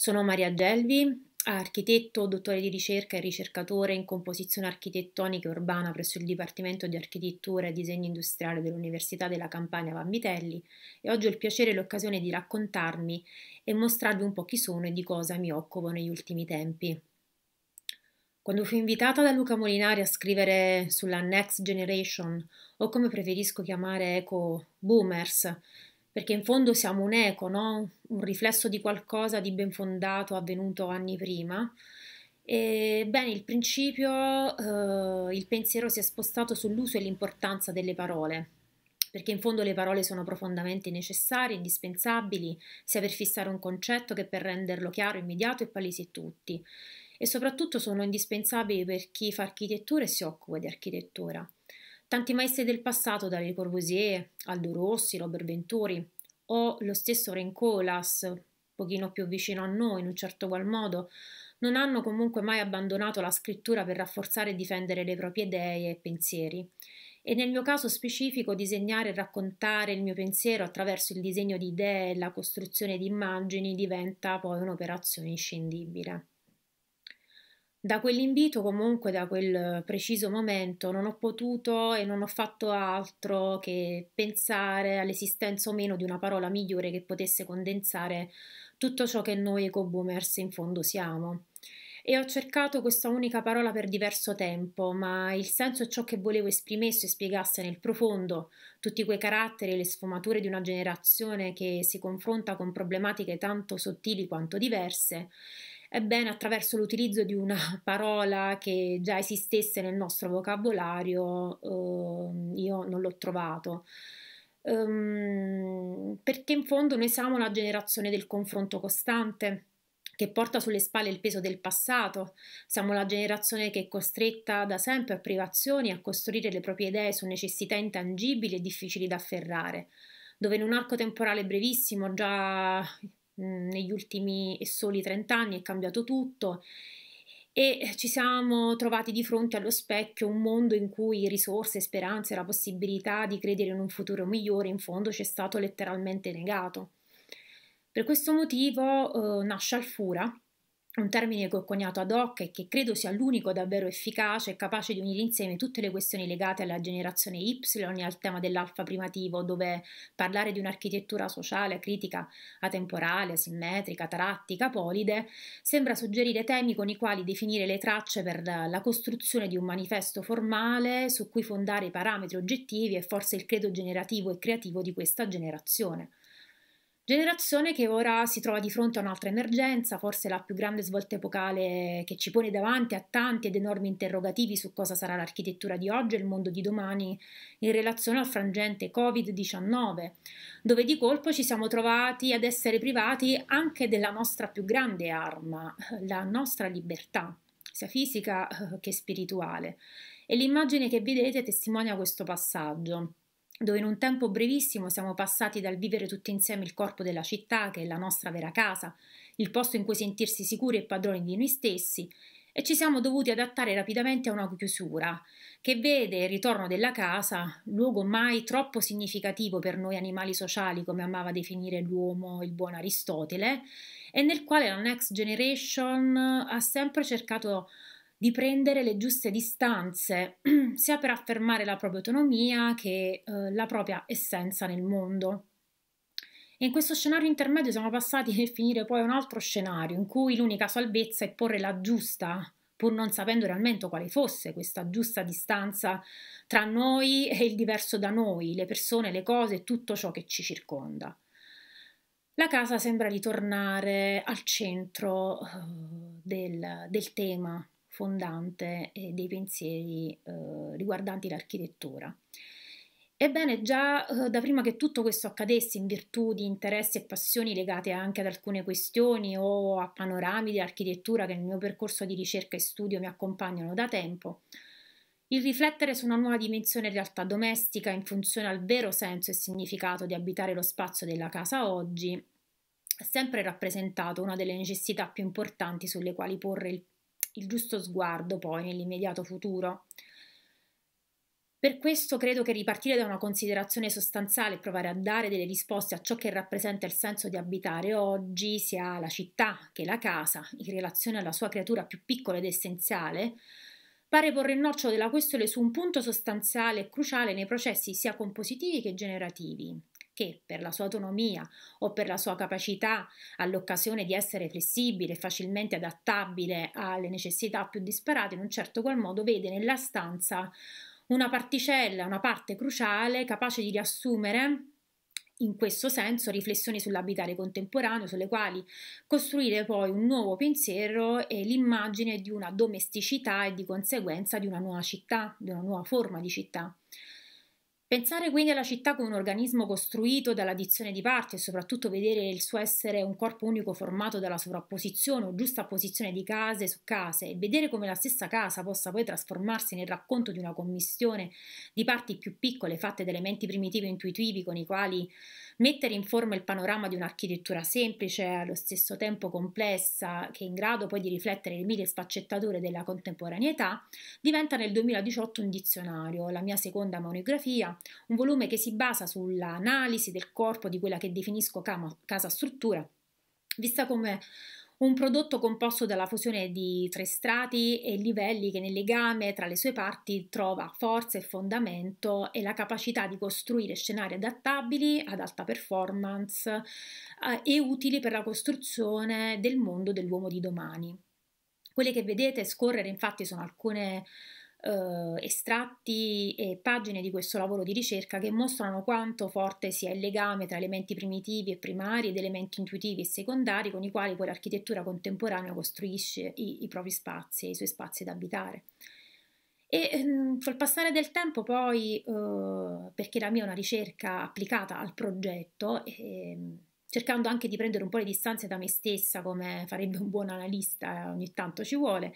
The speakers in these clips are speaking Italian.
Sono Maria Gelvi, architetto, dottore di ricerca e ricercatore in composizione architettonica e urbana presso il Dipartimento di Architettura e Disegno Industriale dell'Università della Campania Vambitelli e oggi ho il piacere e l'occasione di raccontarmi e mostrarvi un po' chi sono e di cosa mi occupo negli ultimi tempi. Quando fui invitata da Luca Molinari a scrivere sulla Next Generation, o come preferisco chiamare Eco Boomers, perché in fondo siamo un eco, no? un riflesso di qualcosa di ben fondato avvenuto anni prima. Ebbene, il principio, eh, il pensiero si è spostato sull'uso e l'importanza delle parole, perché in fondo le parole sono profondamente necessarie, indispensabili, sia per fissare un concetto che per renderlo chiaro, immediato e palese a tutti. E soprattutto sono indispensabili per chi fa architettura e si occupa di architettura. Tanti maestri del passato, da Le Corbusier, Aldo Rossi, Robert Venturi, o lo stesso Rencolas, un pochino più vicino a noi in un certo qual modo, non hanno comunque mai abbandonato la scrittura per rafforzare e difendere le proprie idee e pensieri. E nel mio caso specifico disegnare e raccontare il mio pensiero attraverso il disegno di idee e la costruzione di immagini diventa poi un'operazione inscindibile da quell'invito, comunque da quel preciso momento, non ho potuto e non ho fatto altro che pensare all'esistenza o meno di una parola migliore che potesse condensare tutto ciò che noi eco-boomers in fondo siamo. E ho cercato questa unica parola per diverso tempo, ma il senso e ciò che volevo esprimesse e spiegasse nel profondo tutti quei caratteri e le sfumature di una generazione che si confronta con problematiche tanto sottili quanto diverse Ebbene, attraverso l'utilizzo di una parola che già esistesse nel nostro vocabolario, eh, io non l'ho trovato. Um, perché in fondo noi siamo la generazione del confronto costante che porta sulle spalle il peso del passato, siamo la generazione che è costretta da sempre a privazioni a costruire le proprie idee su necessità intangibili e difficili da afferrare, dove in un arco temporale brevissimo già Mm, negli ultimi e soli 30 anni è cambiato tutto e ci siamo trovati di fronte allo specchio un mondo in cui risorse, speranze, la possibilità di credere in un futuro migliore in fondo ci è stato letteralmente negato. Per questo motivo eh, nasce Alfura, un termine che ho coniato ad hoc e che credo sia l'unico davvero efficace e capace di unire insieme tutte le questioni legate alla generazione Y e al tema dell'alfa primativo, dove parlare di un'architettura sociale, critica, atemporale, asimmetrica, tarattica, polide, sembra suggerire temi con i quali definire le tracce per la costruzione di un manifesto formale su cui fondare i parametri oggettivi e forse il credo generativo e creativo di questa generazione. Generazione che ora si trova di fronte a un'altra emergenza, forse la più grande svolta epocale che ci pone davanti a tanti ed enormi interrogativi su cosa sarà l'architettura di oggi e il mondo di domani in relazione al frangente Covid-19, dove di colpo ci siamo trovati ad essere privati anche della nostra più grande arma, la nostra libertà, sia fisica eh, che spirituale. E l'immagine che vedete testimonia questo passaggio dove in un tempo brevissimo siamo passati dal vivere tutti insieme il corpo della città, che è la nostra vera casa, il posto in cui sentirsi sicuri e padroni di noi stessi, e ci siamo dovuti adattare rapidamente a una chiusura, che vede il ritorno della casa, luogo mai troppo significativo per noi animali sociali, come amava definire l'uomo il buon Aristotele, e nel quale la Next Generation ha sempre cercato di di prendere le giuste distanze, sia per affermare la propria autonomia che eh, la propria essenza nel mondo. E in questo scenario intermedio siamo passati per finire poi a un altro scenario in cui l'unica salvezza è porre la giusta, pur non sapendo realmente quale fosse questa giusta distanza tra noi e il diverso da noi, le persone, le cose e tutto ciò che ci circonda. La casa sembra ritornare al centro eh, del, del tema, fondante eh, dei pensieri eh, riguardanti l'architettura. Ebbene, già eh, da prima che tutto questo accadesse, in virtù di interessi e passioni legate anche ad alcune questioni o a panorami di architettura che nel mio percorso di ricerca e studio mi accompagnano da tempo, il riflettere su una nuova dimensione in realtà domestica in funzione al vero senso e significato di abitare lo spazio della casa oggi ha sempre rappresentato una delle necessità più importanti sulle quali porre il il giusto sguardo poi nell'immediato futuro. Per questo credo che ripartire da una considerazione sostanziale e provare a dare delle risposte a ciò che rappresenta il senso di abitare oggi, sia la città che la casa, in relazione alla sua creatura più piccola ed essenziale, pare porre il nocciolo della questione su un punto sostanziale e cruciale nei processi sia compositivi che generativi, che per la sua autonomia o per la sua capacità all'occasione di essere flessibile e facilmente adattabile alle necessità più disparate, in un certo qual modo vede nella stanza una particella, una parte cruciale capace di riassumere in questo senso riflessioni sull'abitare contemporaneo, sulle quali costruire poi un nuovo pensiero e l'immagine di una domesticità e di conseguenza di una nuova città, di una nuova forma di città. Pensare quindi alla città come un organismo costruito dall'addizione di parti e soprattutto vedere il suo essere un corpo unico formato dalla sovrapposizione o giusta posizione di case su case e vedere come la stessa casa possa poi trasformarsi nel racconto di una commissione di parti più piccole fatte da elementi primitivi e intuitivi con i quali mettere in forma il panorama di un'architettura semplice e allo stesso tempo complessa che è in grado poi di riflettere le mille sfaccettature della contemporaneità diventa nel 2018 un dizionario, la mia seconda monografia un volume che si basa sull'analisi del corpo di quella che definisco casa struttura, vista come un prodotto composto dalla fusione di tre strati e livelli che nel legame tra le sue parti trova forza e fondamento e la capacità di costruire scenari adattabili ad alta performance eh, e utili per la costruzione del mondo dell'uomo di domani. Quelle che vedete scorrere infatti sono alcune eh, estratti e pagine di questo lavoro di ricerca che mostrano quanto forte sia il legame tra elementi primitivi e primari ed elementi intuitivi e secondari con i quali poi l'architettura contemporanea costruisce i, i propri spazi e i suoi spazi da abitare. E ehm, col passare del tempo poi, eh, perché la mia è una ricerca applicata al progetto, ehm, cercando anche di prendere un po' le distanze da me stessa, come farebbe un buon analista, eh, ogni tanto ci vuole,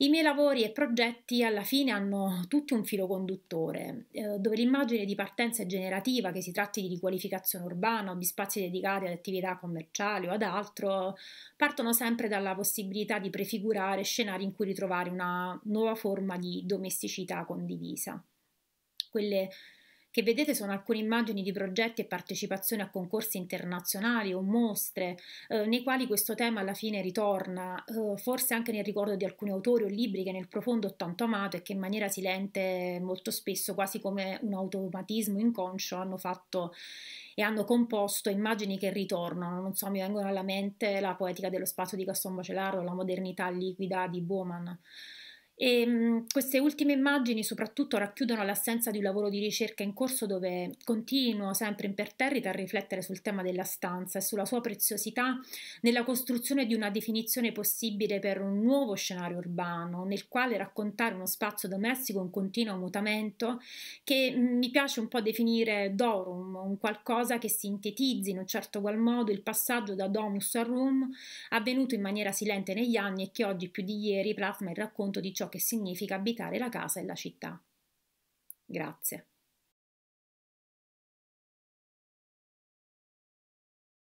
i miei lavori e progetti alla fine hanno tutti un filo conduttore, eh, dove l'immagine di partenza è generativa, che si tratti di riqualificazione urbana o di spazi dedicati ad attività commerciali o ad altro, partono sempre dalla possibilità di prefigurare scenari in cui ritrovare una nuova forma di domesticità condivisa. Quelle che vedete sono alcune immagini di progetti e partecipazioni a concorsi internazionali o mostre eh, nei quali questo tema alla fine ritorna, eh, forse anche nel ricordo di alcuni autori o libri che nel profondo ho tanto amato e che in maniera silente molto spesso, quasi come un automatismo inconscio, hanno fatto e hanno composto immagini che ritornano, non so, mi vengono alla mente la poetica dello spazio di Gaston Bacelaro, la modernità liquida di Bowman. E, ehm, queste ultime immagini soprattutto racchiudono l'assenza di un lavoro di ricerca in corso dove continuo sempre imperterrita a riflettere sul tema della stanza e sulla sua preziosità nella costruzione di una definizione possibile per un nuovo scenario urbano nel quale raccontare uno spazio domestico in continuo mutamento che mm, mi piace un po' definire dorum, un qualcosa che sintetizzi in un certo qual modo il passaggio da domus a room avvenuto in maniera silente negli anni e che oggi più di ieri plasma il racconto di ciò ciò che significa abitare la casa e la città. Grazie.